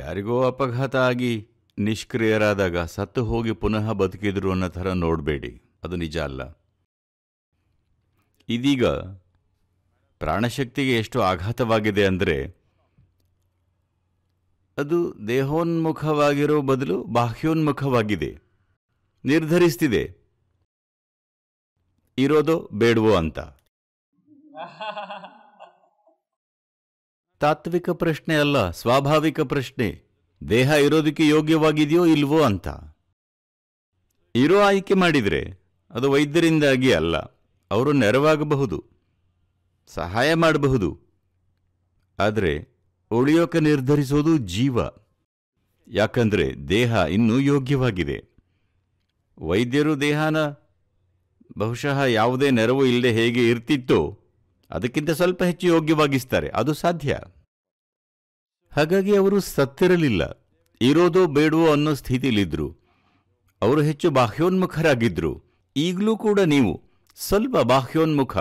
ಯಾರಿಗೋ ಅಪಘಾತ ಆಗಿ ನಿಷ್ಕ್ರಿಯರಾದಾಗ ಸತ್ತು ಹೋಗಿ ಪುನಃ ಬದುಕಿದ್ರು ಅನ್ನೋ ಥರ ನೋಡಬೇಡಿ ಅದು ನಿಜ ಅಲ್ಲ ಇದೀಗ ಪ್ರಾಣಶಕ್ತಿಗೆ ಎಷ್ಟು ಆಘಾತವಾಗಿದೆ ಅಂದರೆ ಅದು ದೇಹೋನ್ಮುಖವಾಗಿರೋ ಬದಲು ಬಾಹ್ಯೋನ್ಮುಖವಾಗಿದೆ ನಿರ್ಧರಿಸ್ತಿದೆ ಇರೋದೋ ಬೇಡವೋ ಅಂತ ತಾತ್ವಿಕ ಪ್ರಶ್ನೆ ಅಲ್ಲ ಸ್ವಾಭಾವಿಕ ಪ್ರಶ್ನೆ ದೇಹ ಇರೋದಕ್ಕೆ ಯೋಗ್ಯವಾಗಿದೆಯೋ ಇಲ್ವೋ ಅಂತ ಇರೋ ಆಯ್ಕೆ ಮಾಡಿದರೆ ಅದು ವೈದ್ಯರಿಂದಾಗಿ ಅಲ್ಲ ಅವರು ನೆರವಾಗಬಹುದು ಸಹಾಯ ಮಾಡಬಹುದು ಆದರೆ ಉಳಿಯೋಕೆ ನಿರ್ಧರಿಸೋದು ಜೀವ ಯಾಕಂದರೆ ದೇಹ ಇನ್ನೂ ಯೋಗ್ಯವಾಗಿದೆ ವೈದ್ಯರು ದೇಹನ ಬಹುಶಃ ಯಾವುದೇ ನೆರವು ಇಲ್ಲದೆ ಹೇಗೆ ಇರ್ತಿತ್ತೋ ಅದಕ್ಕಿಂತ ಸ್ವಲ್ಪ ಹೆಚ್ಚು ಯೋಗ್ಯವಾಗಿಸ್ತಾರೆ ಅದು ಸಾಧ್ಯ ಹಾಗಾಗಿ ಅವರು ಸತ್ತಿರಲಿಲ್ಲ ಇರೋದೋ ಬೇಡವೋ ಅನ್ನೋ ಸ್ಥಿತಿಯಲ್ಲಿದ್ದರು ಅವರು ಹೆಚ್ಚು ಬಾಹ್ಯೋನ್ಮುಖರಾಗಿದ್ದರು ಈಗಲೂ ಕೂಡ ನೀವು ಸ್ವಲ್ಪ ಬಾಹ್ಯೋನ್ಮುಖ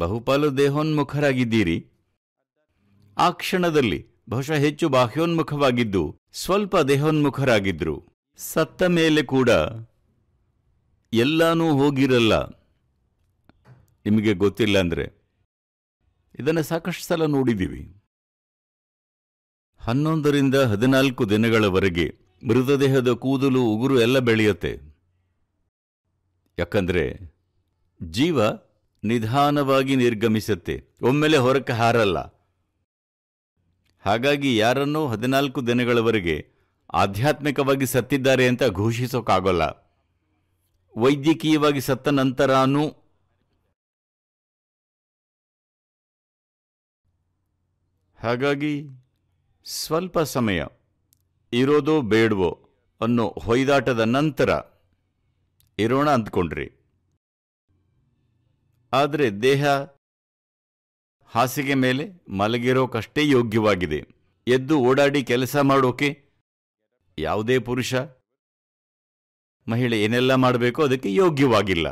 ಬಹುಪಾಲು ದೇಹೋನ್ಮುಖರಾಗಿದ್ದೀರಿ ಆ ಕ್ಷಣದಲ್ಲಿ ಬಹುಶಃ ಹೆಚ್ಚು ಬಾಹ್ಯೋನ್ಮುಖವಾಗಿದ್ದು ಸ್ವಲ್ಪ ದೇಹೋನ್ಮುಖರಾಗಿದ್ದರು ಸತ್ತ ಮೇಲೆ ಕೂಡ ಎಲ್ಲಾನೂ ಹೋಗಿರಲ್ಲ ನಿಮಗೆ ಗೊತ್ತಿಲ್ಲ ಅಂದರೆ ಇದನ್ನು ಸಾಕಷ್ಟು ಸಲ ನೋಡಿದ್ದೀವಿ ಹನ್ನೊಂದರಿಂದ ಹದಿನಾಲ್ಕು ದಿನಗಳವರೆಗೆ ಮೃತದೇಹದ ಕೂದಲು ಉಗುರು ಎಲ್ಲ ಬೆಳೆಯುತ್ತೆ ಯಾಕಂದರೆ ಜೀವ ನಿಧಾನವಾಗಿ ನಿರ್ಗಮಿಸುತ್ತೆ ಒಮ್ಮೆಲೆ ಹೊರಕ್ಕೆ ಹಾರಲ್ಲ ಹಾಗಾಗಿ ಯಾರನ್ನೂ ಹದಿನಾಲ್ಕು ದಿನಗಳವರೆಗೆ ಆಧ್ಯಾತ್ಮಿಕವಾಗಿ ಸತ್ತಿದ್ದಾರೆ ಅಂತ ಘೋಷಿಸೋಕ್ಕಾಗಲ್ಲ ವೈದ್ಯಕೀಯವಾಗಿ ಸತ್ತ ನಂತರನೂ ಹಾಗಾಗಿ ಸ್ವಲ್ಪ ಸಮಯ ಇರೋದೋ ಬೇಡವೋ ಅನ್ನೋ ಹೊಯ್ದಾಟದ ನಂತರ ಇರೋಣ ಅಂದ್ಕೊಂಡ್ರಿ ಆದರೆ ದೇಹ ಹಾಸಿಗೆ ಮೇಲೆ ಮಲಗಿರೋಕಷ್ಟೇ ಯೋಗ್ಯವಾಗಿದೆ ಎದ್ದು ಓಡಾಡಿ ಕೆಲಸ ಮಾಡೋಕೆ ಯಾವುದೇ ಪುರುಷ ಮಹಿಳೆ ಏನೆಲ್ಲ ಮಾಡಬೇಕೋ ಅದಕ್ಕೆ ಯೋಗ್ಯವಾಗಿಲ್ಲ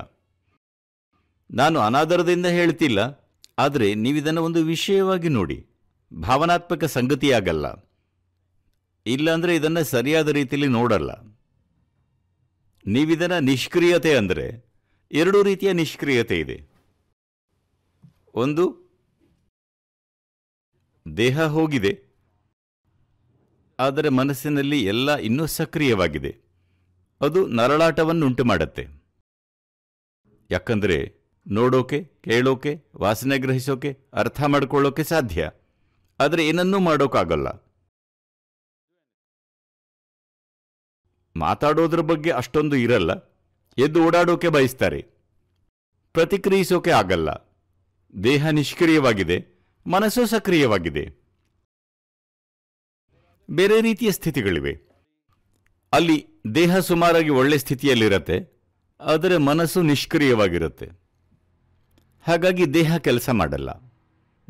ನಾನು ಅನಾದರದಿಂದ ಹೇಳ್ತಿಲ್ಲ ಆದರೆ ನೀವಿದನ್ನು ಒಂದು ವಿಷಯವಾಗಿ ನೋಡಿ ಭಾವನಾತ್ಮಕ ಸಂಗತಿಯಾಗಲ್ಲ ಇಲ್ಲಾಂದರೆ ಇದನ್ನು ಸರಿಯಾದ ರೀತಿಯಲ್ಲಿ ನೋಡಲ್ಲ ನೀವಿದನ್ನು ನಿಷ್ಕ್ರಿಯತೆ ಅಂದರೆ ಎರಡು ರೀತಿಯ ನಿಷ್ಕ್ರಿಯತೆ ಇದೆ ಒಂದು ದೇಹ ಹೋಗಿದೆ ಆದರೆ ಮನಸ್ಸಿನಲ್ಲಿ ಎಲ್ಲ ಇನ್ನೂ ಸಕ್ರಿಯವಾಗಿದೆ ಅದು ನರಳಾಟವನ್ನುಂಟು ಮಾಡುತ್ತೆ ಯಾಕಂದರೆ ನೋಡೋಕೆ ಕೇಳೋಕೆ ವಾಸನೆ ಗ್ರಹಿಸೋಕೆ ಅರ್ಥ ಮಾಡ್ಕೊಳ್ಳೋಕೆ ಸಾಧ್ಯ ಆದರೆ ಏನನ್ನೂ ಮಾಡೋಕ್ಕಾಗಲ್ಲ ಮಾತಾಡೋದ್ರ ಬಗ್ಗೆ ಅಷ್ಟೊಂದು ಇರಲ್ಲ ಎದ್ದು ಓಡಾಡೋಕೆ ಬಯಸ್ತಾರೆ ಪ್ರತಿಕ್ರಿಯಿಸೋಕೆ ಆಗಲ್ಲ ದೇಹ ನಿಷ್ಕ್ರಿಯವಾಗಿದೆ ಮನಸ್ಸು ಸಕ್ರಿಯವಾಗಿದೆ ಬೇರೆ ರೀತಿಯ ಸ್ಥಿತಿಗಳಿವೆ ಅಲ್ಲಿ ದೇಹ ಸುಮಾರಾಗಿ ಒಳ್ಳೆ ಸ್ಥಿತಿಯಲ್ಲಿರತ್ತೆ ಆದರೆ ಮನಸ್ಸು ನಿಷ್ಕ್ರಿಯವಾಗಿರುತ್ತೆ ಹಾಗಾಗಿ ದೇಹ ಕೆಲಸ ಮಾಡಲ್ಲ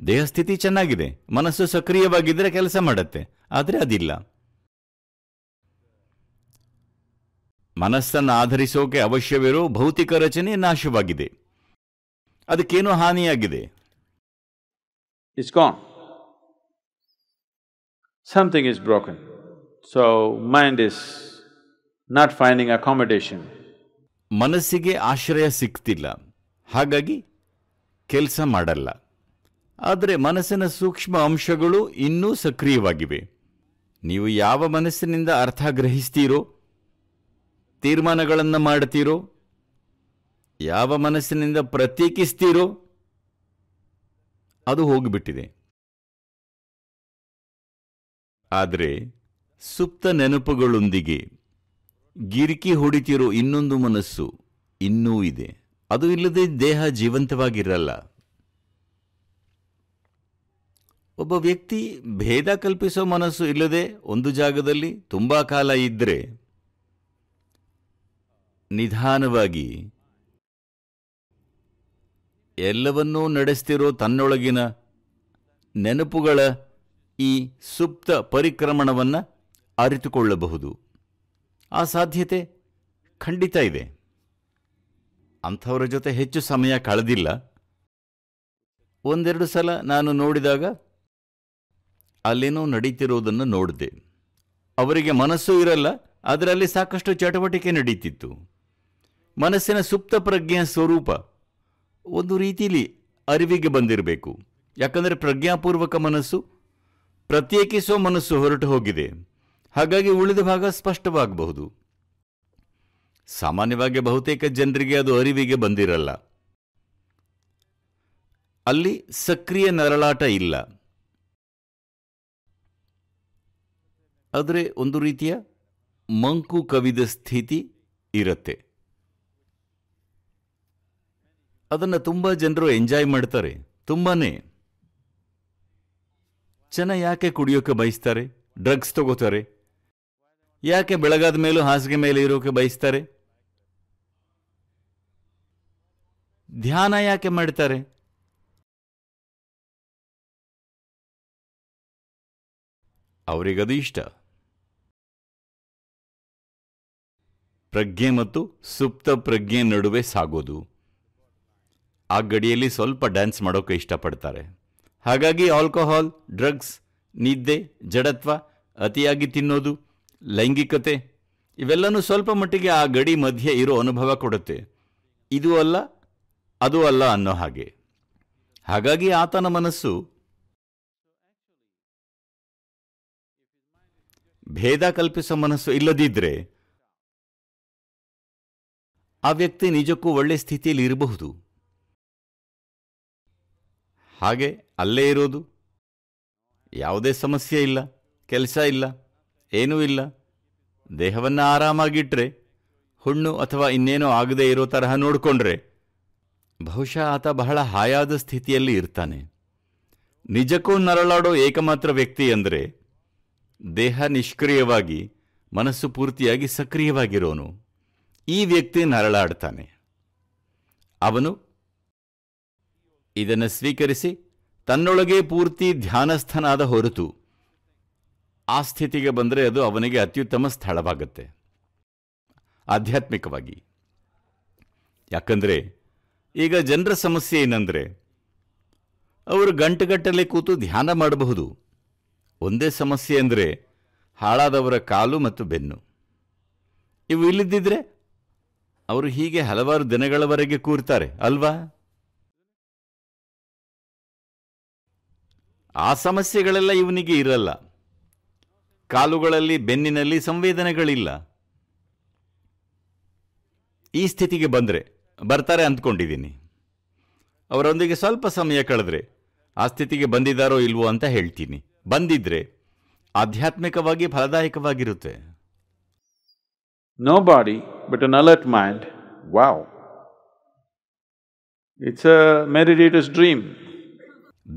ದೇಹಸ್ಥಿತಿ ಚೆನ್ನಾಗಿದೆ ಮನಸ್ಸು ಸಕ್ರಿಯವಾಗಿದ್ದರೆ ಕೆಲಸ ಮಾಡುತ್ತೆ ಆದರೆ ಅದಿಲ್ಲ ಮನಸ್ಸನ್ನು ಆಧರಿಸೋಕೆ ಅವಶ್ಯವಿರೋ ಭೌತಿಕ ರಚನೆ ನಾಶವಾಗಿದೆ ಅದಕ್ಕೇನು ಹಾನಿಯಾಗಿದೆ is something is broken. So mind is not finding ಮನಸ್ಸಿಗೆ ಆಶ್ರಯ ಸಿಕ್ತಿಲ್ಲ ಹಾಗಾಗಿ ಕೆಲಸ ಮಾಡಲ್ಲ ಆದರೆ ಮನಸ್ಸಿನ ಸೂಕ್ಷ್ಮ ಅಂಶಗಳು ಇನ್ನೂ ಸಕ್ರಿಯವಾಗಿವೆ ನೀವು ಯಾವ ಮನಸ್ಸಿನಿಂದ ಅರ್ಥ ಗ್ರಹಿಸ್ತೀರೋ ತೀರ್ಮಾನಗಳನ್ನು ಮಾಡ್ತೀರೋ ಯಾವ ಮನಸ್ಸಿನಿಂದ ಪ್ರತ್ಯೇಕಿಸ್ತೀರೋ ಅದು ಹೋಗಿಬಿಟ್ಟಿದೆ ಆದರೆ ಸುಪ್ತ ನೆನಪುಗಳೊಂದಿಗೆ ಗಿರಿಕಿ ಹೊಡಿತಿರೋ ಇನ್ನೊಂದು ಮನಸ್ಸು ಇನ್ನೂ ಇದೆ ಅದು ಇಲ್ಲದೆ ದೇಹ ಜೀವಂತವಾಗಿರಲ್ಲ ಒಬ್ಬ ವ್ಯಕ್ತಿ ಭೇದ ಕಲ್ಪಿಸೋ ಮನಸ್ಸು ಇಲ್ಲದೆ ಒಂದು ಜಾಗದಲ್ಲಿ ತುಂಬ ಕಾಲ ಇದ್ದರೆ ನಿಧಾನವಾಗಿ ಎಲ್ಲವನ್ನೂ ನಡೆಸ್ತಿರೋ ತನ್ನೊಳಗಿನ ನೆನಪುಗಳ ಈ ಸುಪ್ತ ಪರಿಕ್ರಮಣವನ್ನು ಅರಿತುಕೊಳ್ಳಬಹುದು ಆ ಸಾಧ್ಯತೆ ಖಂಡಿತ ಇದೆ ಅಂಥವರ ಜೊತೆ ಹೆಚ್ಚು ಸಮಯ ಕಳೆದಿಲ್ಲ ಒಂದೆರಡು ಸಲ ನಾನು ನೋಡಿದಾಗ ಅಲ್ಲೇನೋ ನಡೀತಿರೋದನ್ನು ನೋಡಿದೆ ಅವರಿಗೆ ಮನಸ್ಸು ಇರಲ್ಲ ಅದರಲ್ಲಿ ಸಾಕಷ್ಟು ಚಟುವಟಿಕೆ ನಡೀತಿತ್ತು ಮನಸ್ಸಿನ ಸುಪ್ತ ಪ್ರಜ್ಞೆಯ ಸ್ವರೂಪ ಒಂದು ರೀತಿಯಲ್ಲಿ ಅರಿವಿಗೆ ಬಂದಿರಬೇಕು ಯಾಕಂದರೆ ಪ್ರಜ್ಞಾಪೂರ್ವಕ ಮನಸ್ಸು ಪ್ರತ್ಯೇಕಿಸುವ ಮನಸ್ಸು ಹೊರಟು ಹೋಗಿದೆ ಹಾಗಾಗಿ ಉಳಿದ ಭಾಗ ಸ್ಪಷ್ಟವಾಗಬಹುದು ಸಾಮಾನ್ಯವಾಗಿ ಬಹುತೇಕ ಜನರಿಗೆ ಅದು ಅರಿವಿಗೆ ಬಂದಿರಲ್ಲ ಅಲ್ಲಿ ಸಕ್ರಿಯ ನರಳಾಟ ಇಲ್ಲ ಆದರೆ ಒಂದು ರೀತಿಯ ಮಂಕು ಕವಿದ ಸ್ಥಿತಿ ಇರುತ್ತೆ ಅದನ್ನು ತುಂಬ ಜನರು ಎಂಜಾಯ್ ಮಾಡ್ತಾರೆ ತುಂಬಾ ಜನ ಯಾಕೆ ಕುಡಿಯೋಕೆ ಬಯಸ್ತಾರೆ ಡ್ರಗ್ಸ್ ತಗೋತಾರೆ ಯಾಕೆ ಬೆಳಗಾದ ಮೇಲೂ ಹಾಸಿಗೆ ಮೇಲೆ ಇರೋಕೆ ಬಯಸ್ತಾರೆ ಧ್ಯಾನ ಯಾಕೆ ಮಾಡ್ತಾರೆ ಅವರಿಗದು ಇಷ್ಟ ಪ್ರಜ್ಞೆ ಮತ್ತು ಸುಪ್ತ ಪ್ರಜ್ಞೆ ನಡುವೆ ಸಾಗೋದು ಆ ಗಡಿಯಲ್ಲಿ ಸ್ವಲ್ಪ ಡ್ಯಾನ್ಸ್ ಮಾಡೋಕೆ ಇಷ್ಟಪಡ್ತಾರೆ ಹಾಗಾಗಿ ಆಲ್ಕೋಹಾಲ್ ಡ್ರಗ್ಸ್ ನಿದ್ದೆ ಜಡತ್ವ ಅತಿಯಾಗಿ ತಿನ್ನೋದು ಲೈಂಗಿಕತೆ ಇವೆಲ್ಲನೂ ಸ್ವಲ್ಪ ಮಟ್ಟಿಗೆ ಆ ಗಡಿ ಮಧ್ಯೆ ಇರೋ ಅನುಭವ ಕೊಡುತ್ತೆ ಇದು ಅಲ್ಲ ಅದು ಅಲ್ಲ ಅನ್ನೋ ಹಾಗೆ ಹಾಗಾಗಿ ಆತನ ಮನಸ್ಸು ಭೇದ ಕಲ್ಪಿಸುವ ಮನಸ್ಸು ಇಲ್ಲದಿದ್ದರೆ ಆ ವ್ಯಕ್ತಿ ನಿಜಕ್ಕೂ ಒಳ್ಳೆ ಸ್ಥಿತಿಯಲ್ಲಿ ಇರಬಹುದು ಹಾಗೆ ಅಲ್ಲೇ ಇರೋದು ಯಾವುದೇ ಸಮಸ್ಯೆ ಇಲ್ಲ ಕೆಲಸ ಇಲ್ಲ ಏನೂ ಇಲ್ಲ ದೇಹವನ್ನು ಆರಾಮಾಗಿಟ್ಟರೆ ಹುಣ್ಣು ಅಥವಾ ಇನ್ನೇನೋ ಆಗದೆ ಇರೋ ತರಹ ನೋಡಿಕೊಂಡ್ರೆ ಬಹುಶಃ ಆತ ಬಹಳ ಹಾಯಾದ ಸ್ಥಿತಿಯಲ್ಲಿ ಇರ್ತಾನೆ ನಿಜಕ್ಕೂ ನರಳಾಡೋ ಏಕಮಾತ್ರ ವ್ಯಕ್ತಿ ಅಂದರೆ ದೇಹ ನಿಷ್ಕ್ರಿಯವಾಗಿ ಮನಸ್ಸು ಪೂರ್ತಿಯಾಗಿ ಸಕ್ರಿಯವಾಗಿರೋನು ಈ ವ್ಯಕ್ತಿ ನರಳಾಡ್ತಾನೆ ಅವನು ಇದನ್ನು ಸ್ವೀಕರಿಸಿ ತನ್ನೊಳಗೆ ಪೂರ್ತಿ ಧ್ಯಾನಸ್ಥನಾದ ಹೊರತು ಆ ಸ್ಥಿತಿಗೆ ಬಂದರೆ ಅದು ಅವನಿಗೆ ಅತ್ಯುತ್ತಮ ಸ್ಥಳವಾಗುತ್ತೆ ಆಧ್ಯಾತ್ಮಿಕವಾಗಿ ಯಾಕಂದರೆ ಈಗ ಜನರ ಸಮಸ್ಯೆ ಏನಂದರೆ ಅವರು ಗಂಟುಗಟ್ಟಲೆ ಕೂತು ಧ್ಯಾನ ಮಾಡಬಹುದು ಒಂದೇ ಸಮಸ್ಯೆ ಅಂದರೆ ಹಾಳಾದವರ ಕಾಲು ಮತ್ತು ಬೆನ್ನು ಇವು ಇಲ್ಲದಿದ್ದರೆ ಅವರು ಹೀಗೆ ಹಲವಾರು ದಿನಗಳವರೆಗೆ ಕೂರ್ತಾರೆ ಅಲ್ವಾ ಆ ಸಮಸ್ಯೆಗಳೆಲ್ಲ ಇವನಿಗೆ ಇರಲ್ಲ ಕಾಲುಗಳಲ್ಲಿ ಬೆನ್ನಿನಲ್ಲಿ ಸಂವೇದನೆಗಳಿಲ್ಲ ಈ ಸ್ಥಿತಿಗೆ ಬಂದರೆ ಬರ್ತಾರೆ ಅಂದ್ಕೊಂಡಿದ್ದೀನಿ ಅವರೊಂದಿಗೆ ಸ್ವಲ್ಪ ಸಮಯ ಕಳೆದ್ರೆ ಆ ಸ್ಥಿತಿಗೆ ಬಂದಿದ್ದಾರೋ ಇಲ್ವೋ ಅಂತ ಹೇಳ್ತೀನಿ ಬಂದಿದ್ರೆ ಆಧ್ಯಾತ್ಮಿಕವಾಗಿ ಫಲದಾಯಕವಾಗಿರುತ್ತೆ no body but an alert mind wow it's a dream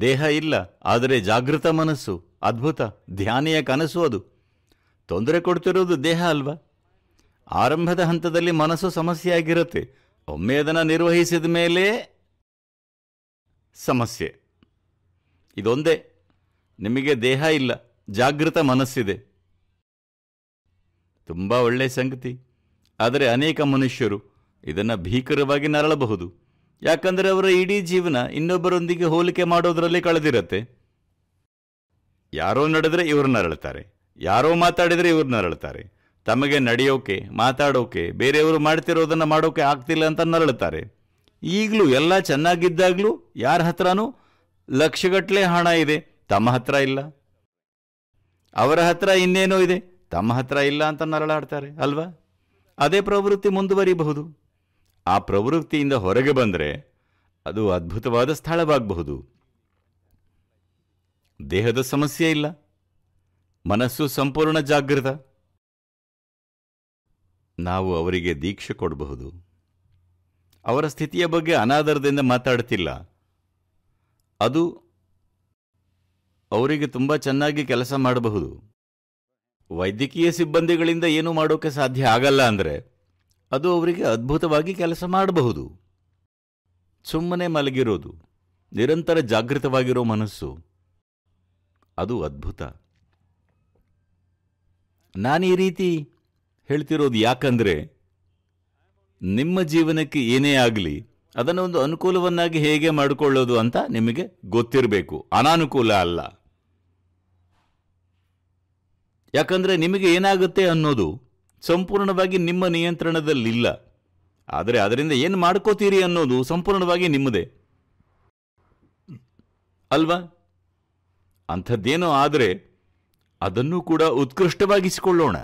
ದೇಹ ಇಲ್ಲ ಆದರೆ ಜಾಗೃತ ಮನಸ್ಸು ಅದ್ಭುತ ಧ್ಯಾನಿಯ ಕನಸು ಅದು ತೊಂದರೆ ಕೊಡ್ತಿರೋದು ದೇಹ ಅಲ್ವಾ ಆರಂಭದ ಹಂತದಲ್ಲಿ ಮನಸ್ಸು ಸಮಸ್ಯೆಯಾಗಿರುತ್ತೆ ಒಮ್ಮೆ ಅದನ್ನು ನಿರ್ವಹಿಸಿದ ಮೇಲೆ ಸಮಸ್ಯೆ ಇದೊಂದೇ ನಿಮಗೆ ದೇಹ ಇಲ್ಲ ಜಾಗೃತ ಮನಸ್ಸಿದೆ ತುಂಬ ಒಳ್ಳೆಯ ಸಂಗತಿ ಆದರೆ ಅನೇಕ ಮನುಷ್ಯರು ಇದನ್ನು ಭೀಕರವಾಗಿ ನರಳಬಹುದು ಯಾಕಂದರೆ ಅವರ ಇಡೀ ಜೀವನ ಇನ್ನೊಬ್ಬರೊಂದಿಗೆ ಹೋಲಿಕೆ ಮಾಡೋದ್ರಲ್ಲಿ ಕಳೆದಿರತ್ತೆ ಯಾರೋ ನಡೆದರೆ ಇವರು ನರಳ್ತಾರೆ ಯಾರೋ ಮಾತಾಡಿದರೆ ಇವರು ನರಳ್ತಾರೆ ತಮಗೆ ನಡೆಯೋಕೆ ಮಾತಾಡೋಕೆ ಬೇರೆಯವರು ಮಾಡ್ತಿರೋದನ್ನು ಮಾಡೋಕೆ ಆಗ್ತಿಲ್ಲ ಅಂತ ನರಳುತ್ತಾರೆ ಈಗಲೂ ಎಲ್ಲ ಚೆನ್ನಾಗಿದ್ದಾಗಲೂ ಯಾರ ಹತ್ರನೂ ಲಕ್ಷಗಟ್ಟಲೆ ಹಣ ಇದೆ ತಮ್ಮ ಹತ್ರ ಇಲ್ಲ ಅವರ ಹತ್ರ ಇನ್ನೇನೋ ಇದೆ ತಮ್ಮ ಹತ್ರ ಇಲ್ಲ ಅಂತ ನರಳಾಡ್ತಾರೆ ಅಲ್ವಾ ಅದೇ ಪ್ರವೃತ್ತಿ ಮುಂದುವರಿಬಹುದು ಆ ಪ್ರವೃತ್ತಿಯಿಂದ ಹೊರಗೆ ಬಂದರೆ ಅದು ಅದ್ಭುತವಾದ ಸ್ಥಳವಾಗಬಹುದು ದೇಹದ ಸಮಸ್ಯೆ ಇಲ್ಲ ಮನಸ್ಸು ಸಂಪೂರ್ಣ ಜಾಗೃತ ನಾವು ಅವರಿಗೆ ದೀಕ್ಷೆ ಕೊಡಬಹುದು ಅವರ ಸ್ಥಿತಿಯ ಬಗ್ಗೆ ಅನಾದರದಿಂದ ಮಾತಾಡ್ತಿಲ್ಲ ಅದು ಅವರಿಗೆ ತುಂಬ ಚೆನ್ನಾಗಿ ಕೆಲಸ ಮಾಡಬಹುದು ವೈದ್ಯಕೀಯ ಸಿಬ್ಬಂದಿಗಳಿಂದ ಏನೂ ಮಾಡೋಕೆ ಸಾಧ್ಯ ಆಗಲ್ಲ ಅಂದರೆ ಅದು ಅವರಿಗೆ ಅದ್ಭುತವಾಗಿ ಕೆಲಸ ಮಾಡಬಹುದು ಸುಮ್ಮನೆ ಮಲಗಿರೋದು ನಿರಂತರ ಜಾಗೃತವಾಗಿರೋ ಮನಸ್ಸು ಅದು ಅದ್ಭುತ ನಾನು ಈ ರೀತಿ ಹೇಳ್ತಿರೋದು ಯಾಕಂದರೆ ನಿಮ್ಮ ಜೀವನಕ್ಕೆ ಏನೇ ಆಗಲಿ ಅದನ್ನು ಒಂದು ಅನುಕೂಲವನ್ನಾಗಿ ಹೇಗೆ ಮಾಡಿಕೊಳ್ಳೋದು ಅಂತ ನಿಮಗೆ ಗೊತ್ತಿರಬೇಕು ಅನಾನುಕೂಲ ಅಲ್ಲ ಯಾಕಂದರೆ ನಿಮಗೆ ಏನಾಗುತ್ತೆ ಅನ್ನೋದು ಸಂಪೂರ್ಣವಾಗಿ ನಿಮ್ಮ ನಿಯಂತ್ರಣದಲ್ಲಿಲ್ಲ ಆದರೆ ಅದರಿಂದ ಏನು ಮಾಡ್ಕೋತೀರಿ ಅನ್ನೋದು ಸಂಪೂರ್ಣವಾಗಿ ನಿಮ್ಮದೇ ಅಲ್ವಾ ಅಂಥದ್ದೇನೋ ಆದರೆ ಅದನ್ನು ಕೂಡ ಉತ್ಕೃಷ್ಟವಾಗಿಸಿಕೊಳ್ಳೋಣ